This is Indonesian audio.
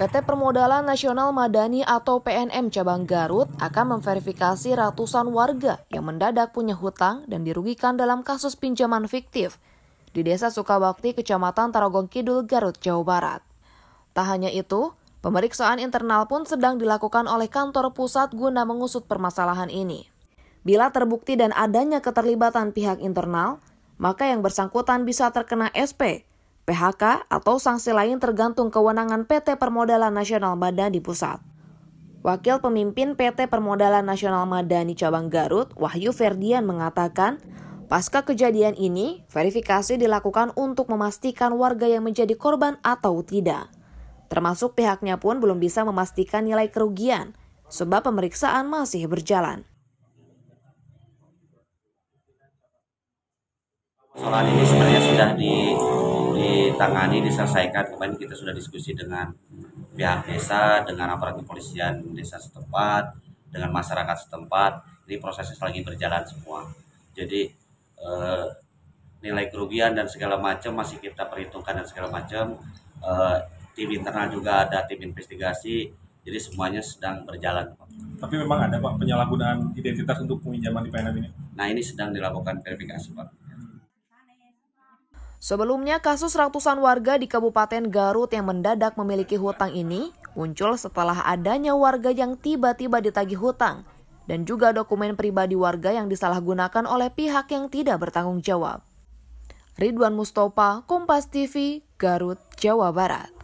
PT Permodalan Nasional Madani atau PNM Cabang Garut akan memverifikasi ratusan warga yang mendadak punya hutang dan dirugikan dalam kasus pinjaman fiktif di Desa Sukabakti, Kecamatan Tarogong Kidul, Garut, Jawa Barat. Tak hanya itu, pemeriksaan internal pun sedang dilakukan oleh kantor pusat guna mengusut permasalahan ini. Bila terbukti dan adanya keterlibatan pihak internal, maka yang bersangkutan bisa terkena SP PHK atau sanksi lain tergantung kewenangan PT Permodalan Nasional Madani Pusat. Wakil pemimpin PT Permodalan Nasional Madani Cabang Garut, Wahyu Ferdian mengatakan, pasca kejadian ini, verifikasi dilakukan untuk memastikan warga yang menjadi korban atau tidak. Termasuk pihaknya pun belum bisa memastikan nilai kerugian, sebab pemeriksaan masih berjalan. Soalan ini sebenarnya sudah di ditangani diselesaikan kemarin kita sudah diskusi dengan pihak desa dengan aparat kepolisian desa setempat dengan masyarakat setempat ini prosesnya lagi berjalan semua jadi eh, nilai kerugian dan segala macam masih kita perhitungkan dan segala macam eh, tim internal juga ada tim investigasi jadi semuanya sedang berjalan tapi memang ada Pak penyalahgunaan identitas untuk peminjaman di PNM ini nah ini sedang dilakukan verifikasi Pak Sebelumnya, kasus ratusan warga di Kabupaten Garut yang mendadak memiliki hutang ini muncul setelah adanya warga yang tiba-tiba ditagih hutang dan juga dokumen pribadi warga yang disalahgunakan oleh pihak yang tidak bertanggung jawab. Ridwan Mustopa, Kompas TV, Garut, Jawa Barat.